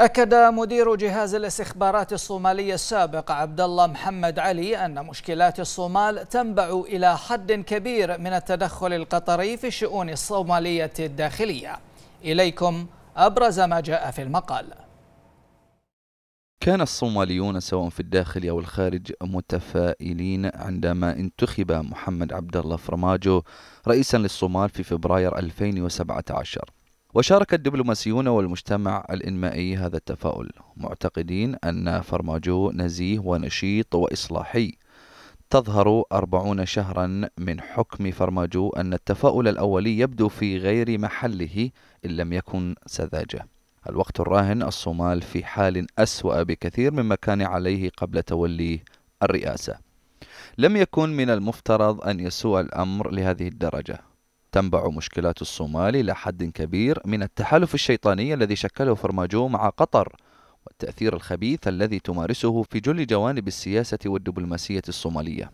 أكد مدير جهاز الاستخبارات الصومالي السابق عبد الله محمد علي أن مشكلات الصومال تنبع إلى حد كبير من التدخل القطري في الشؤون الصومالية الداخلية إليكم أبرز ما جاء في المقال كان الصوماليون سواء في الداخل أو الخارج متفائلين عندما انتخب محمد عبد الله فرماجو رئيسا للصومال في فبراير 2017 وشارك الدبلوماسيون والمجتمع الإنمائي هذا التفاؤل معتقدين أن فرماجو نزيه ونشيط وإصلاحي تظهر أربعون شهرا من حكم فرماجو أن التفاؤل الأولي يبدو في غير محله إن لم يكن سذاجة الوقت الراهن الصومال في حال أسوأ بكثير مما كان عليه قبل تولي الرئاسة لم يكن من المفترض أن يسوء الأمر لهذه الدرجة تنبع مشكلات الصومال إلى حد كبير من التحالف الشيطاني الذي شكله فرماجو مع قطر والتأثير الخبيث الذي تمارسه في جل جوانب السياسة والدبلوماسية الصومالية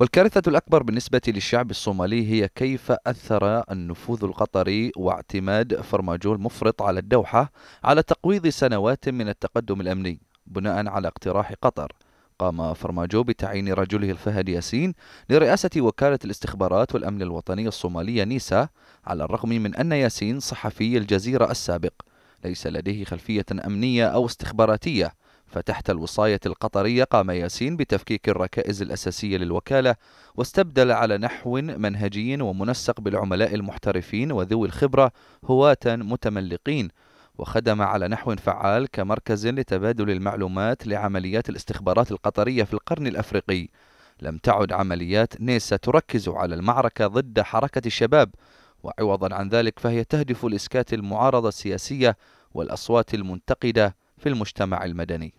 والكارثة الأكبر بالنسبة للشعب الصومالي هي كيف أثر النفوذ القطري واعتماد فرماجو المفرط على الدوحة على تقويض سنوات من التقدم الأمني بناء على اقتراح قطر قام فرماجو بتعيين رجله الفهد ياسين لرئاسة وكالة الاستخبارات والأمن الوطني الصومالية نيسا على الرغم من أن ياسين صحفي الجزيرة السابق ليس لديه خلفية أمنية أو استخباراتية فتحت الوصاية القطرية قام ياسين بتفكيك الركائز الأساسية للوكالة واستبدل على نحو منهجي ومنسق بالعملاء المحترفين وذوي الخبرة هواة متملقين وخدم على نحو فعال كمركز لتبادل المعلومات لعمليات الاستخبارات القطرية في القرن الأفريقي لم تعد عمليات نيسا تركز على المعركة ضد حركة الشباب وعوضا عن ذلك فهي تهدف لإسكات المعارضة السياسية والأصوات المنتقدة في المجتمع المدني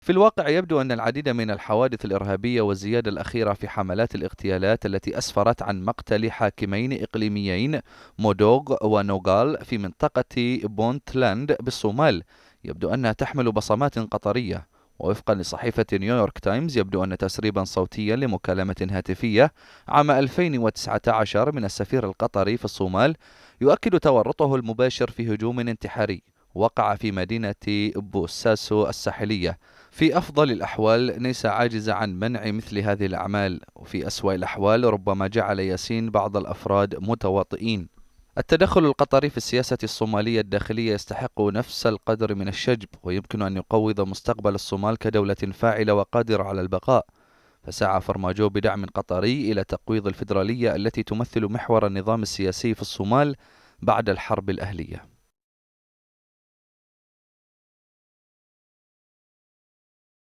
في الواقع يبدو أن العديد من الحوادث الإرهابية والزيادة الأخيرة في حملات الاغتيالات التي أسفرت عن مقتل حاكمين إقليميين مودوغ ونوغال في منطقة بونتلاند بالصومال يبدو أنها تحمل بصمات قطرية ووفقا لصحيفة نيويورك تايمز يبدو أن تسريبا صوتيا لمكالمة هاتفية عام 2019 من السفير القطري في الصومال يؤكد تورطه المباشر في هجوم انتحاري وقع في مدينة بوساسو الساحلية في أفضل الأحوال ليس عاجز عن منع مثل هذه الأعمال وفي أسوأ الأحوال ربما جعل ياسين بعض الأفراد متواطئين التدخل القطري في السياسة الصومالية الداخلية يستحق نفس القدر من الشجب ويمكن أن يقوض مستقبل الصومال كدولة فاعلة وقادرة على البقاء فسعى فرماجو بدعم قطري إلى تقويض الفيدرالية التي تمثل محور النظام السياسي في الصومال بعد الحرب الأهلية